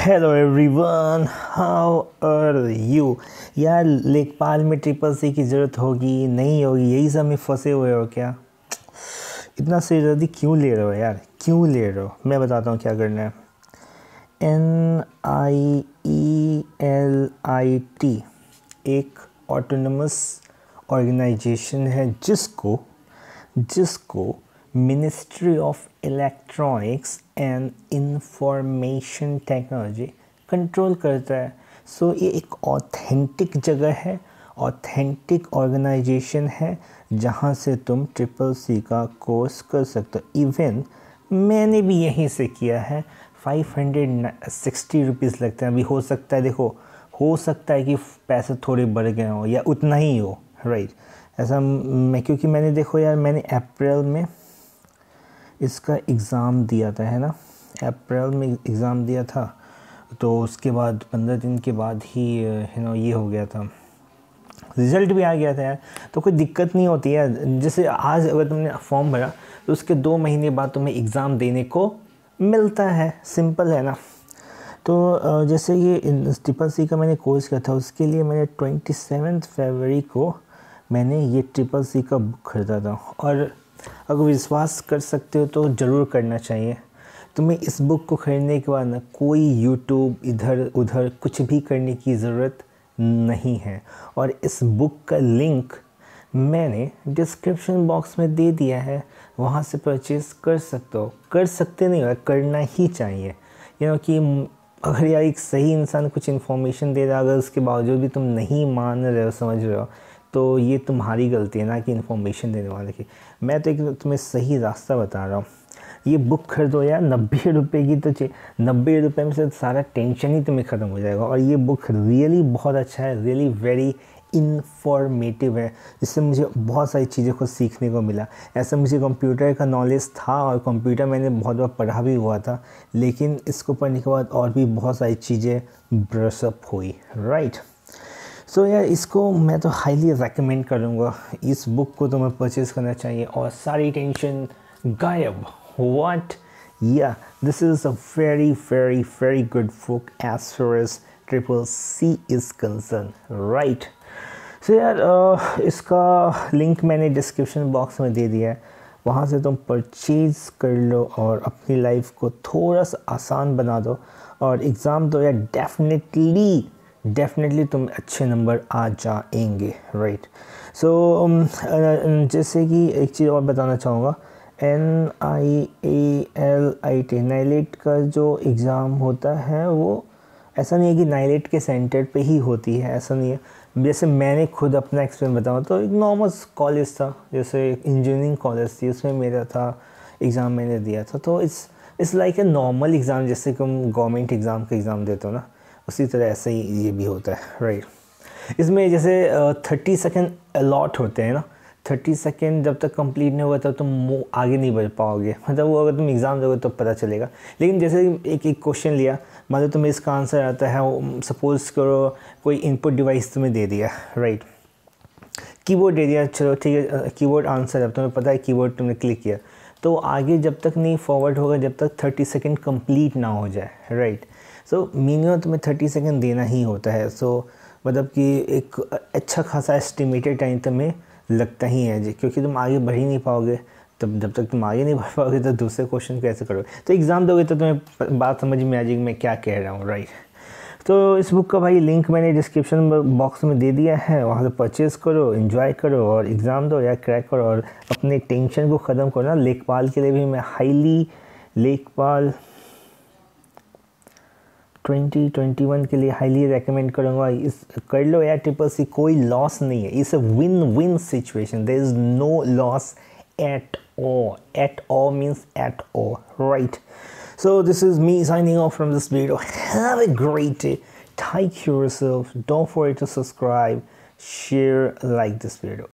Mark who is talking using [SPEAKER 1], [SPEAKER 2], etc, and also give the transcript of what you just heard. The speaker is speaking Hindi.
[SPEAKER 1] Hello everyone how are you यार लेखपाल में ट्रिपल सी की ज़रूरत होगी नहीं होगी यही सब में फंसे हुए हो क्या इतना सीरियसली क्यों ले रहे हो यार क्यों ले रहे हो मैं बताता हूँ क्या करना है N I E L I T एक ऑटोनमस ऑर्गेनाइजेशन है जिसको जिसको Ministry of Electronics and Information Technology control करता है सो so, ये एक ऑथेंटिक जगह है ऑथेंटिक ऑर्गेनाइजेशन है जहाँ से तुम ट्रिपल सी का कोर्स कर सकते हो इवन मैंने भी यहीं से किया है फाइव हंड्रेड सिक्सटी रुपीज़ लगते हैं अभी हो सकता है देखो हो सकता है कि पैसे थोड़े बढ़ गए हों या उतना ही हो राइट ऐसा मैं क्योंकि मैंने देखो यार मैंने अप्रैल में इसका एग्ज़ाम दिया था है ना अप्रैल में एग्ज़ाम दिया था तो उसके बाद पंद्रह दिन के बाद ही है ना ये हो गया था रिज़ल्ट भी आ गया था यार तो कोई दिक्कत नहीं होती है जैसे आज अगर तुमने फॉर्म भरा तो उसके दो महीने बाद तुम्हें एग्ज़ाम देने को मिलता है सिंपल है ना तो जैसे ये ट्रिपल सी का मैंने कोर्स किया था उसके लिए मैंने ट्वेंटी सेवन फरवरी को मैंने ये ट्रिपल सी का बुक खरीदा था और अगर विश्वास कर सकते हो तो ज़रूर करना चाहिए तुम्हें इस बुक को ख़रीदने के बाद ना कोई यूट्यूब इधर उधर कुछ भी करने की ज़रूरत नहीं है और इस बुक का लिंक मैंने डिस्क्रिप्शन बॉक्स में दे दिया है वहाँ से परचेज़ कर सकते हो कर सकते नहीं हो करना ही चाहिए यू कि अगर यार एक सही इंसान कुछ इन्फॉर्मेशन दे रहा है अगर उसके बावजूद भी तुम नहीं मान रहे हो समझ रहे हो तो ये तुम्हारी गलती है ना कि इन्फॉर्मेशन देने वाले की मैं तो एक तुम्हें सही रास्ता बता रहा हूँ ये बुक खरीदो यार नब्बे रुपये की तो चाहिए नब्बे रुपये में से सारा टेंशन ही तुम्हें ख़त्म हो जाएगा और ये बुक रियली बहुत अच्छा है रियली वेरी इन्फॉर्मेटिव है जिससे मुझे बहुत सारी चीज़ों को सीखने को मिला ऐसा मुझे कंप्यूटर का नॉलेज था और कंप्यूटर मैंने बहुत बार पढ़ा भी हुआ था लेकिन इसको पढ़ने के बाद और भी बहुत सारी चीज़ें ब्रशअप हुई राइट right? सो so, यार इसको मैं तो हाईली रेकमेंड करूँगा इस बुक को तो मैं परचेज़ करना चाहिए और सारी टेंशन गायब वाट या this is a very very very good book as far as triple C is concern right so यार इसका लिंक मैंने डिस्क्रिप्शन बॉक्स में दे दिया है वहाँ से तुम परचेज़ कर लो और अपनी लाइफ को थोड़ा सा आसान बना दो और एग्ज़ाम तो यार डेफिनेटली डेफिनेटली तुम अच्छे नंबर आ जाएंगे right so so, um, uh, uh, जैसे कि एक चीज़ और बताना चाहूँगा N I A L I T NIELIT का जो एग्ज़ाम होता है वो ऐसा नहीं है कि नाइलेट के सेंटर पे ही होती है ऐसा नहीं है जैसे मैंने खुद अपना एक्सपीरियंस बताऊँ तो एक नॉर्मल कॉलेज था जैसे इंजीनियरिंग कॉलेज थी उसमें मेरा था एग्ज़ाम मैंने दिया था तो it's it's like a normal exam जैसे कि हम गवर्नमेंट एग्ज़ाम का एग्ज़ाम देते हो ना उसी तरह ऐसे ही ये भी होता है राइट इसमें जैसे थर्टी सेकेंड अलॉट होते हैं ना थर्टी सेकेंड जब तक कंप्लीट नहीं होगा तब तुम तो आगे नहीं बढ़ पाओगे मतलब वो अगर तुम एग्ज़ाम दोगे तो पता चलेगा लेकिन जैसे एक एक क्वेश्चन लिया मान लो तुम्हें इसका आंसर आता है सपोज़ करो कोई इनपुट डिवाइस तुम्हें दे दिया राइट कीबोर्ड दे दिया चलो ठीक है कीबोर्ड आंसर अब तुम्हें पता है कीबोर्ड तुमने क्लिक किया तो आगे जब तक नहीं फॉरवर्ड होगा जब तक थर्टी सेकेंड कम्प्लीट ना हो जाए राइट right. सो मिनिमम तुम्हें थर्टी सेकेंड देना ही होता है सो मतलब कि एक अच्छा खासा एस्टिमेटेड टाइम तुम्हें लगता ही है जी क्योंकि तुम आगे बढ़ ही नहीं पाओगे तब जब तक तुम आगे नहीं बढ़ पाओगे तो दूसरे क्वेश्चन कैसे करोगे तो एग्ज़ाम दोगे तो तुम्हें बात समझ में आ जाएगी मैं क्या कह रहा हूँ राइट तो इस बुक का भाई लिंक मैंने डिस्क्रिप्शन बॉक्स में दे दिया है वहाँ से परचेज़ करो इन्जॉय करो और एग्ज़ाम दो या क्रैक करो और अपने टेंशन को ख़त्म करो ना लेखपाल के लिए भी मैं हाईली लेखपाल 2021 के लिए हाईली रेकमेंड करूँगा इस कर लो यार ट्रिपल सी कोई लॉस नहीं है it's a win win situation there is no loss all at all means at all right so this is me signing off from this video have a great day take care yourself don't forget to subscribe share like this video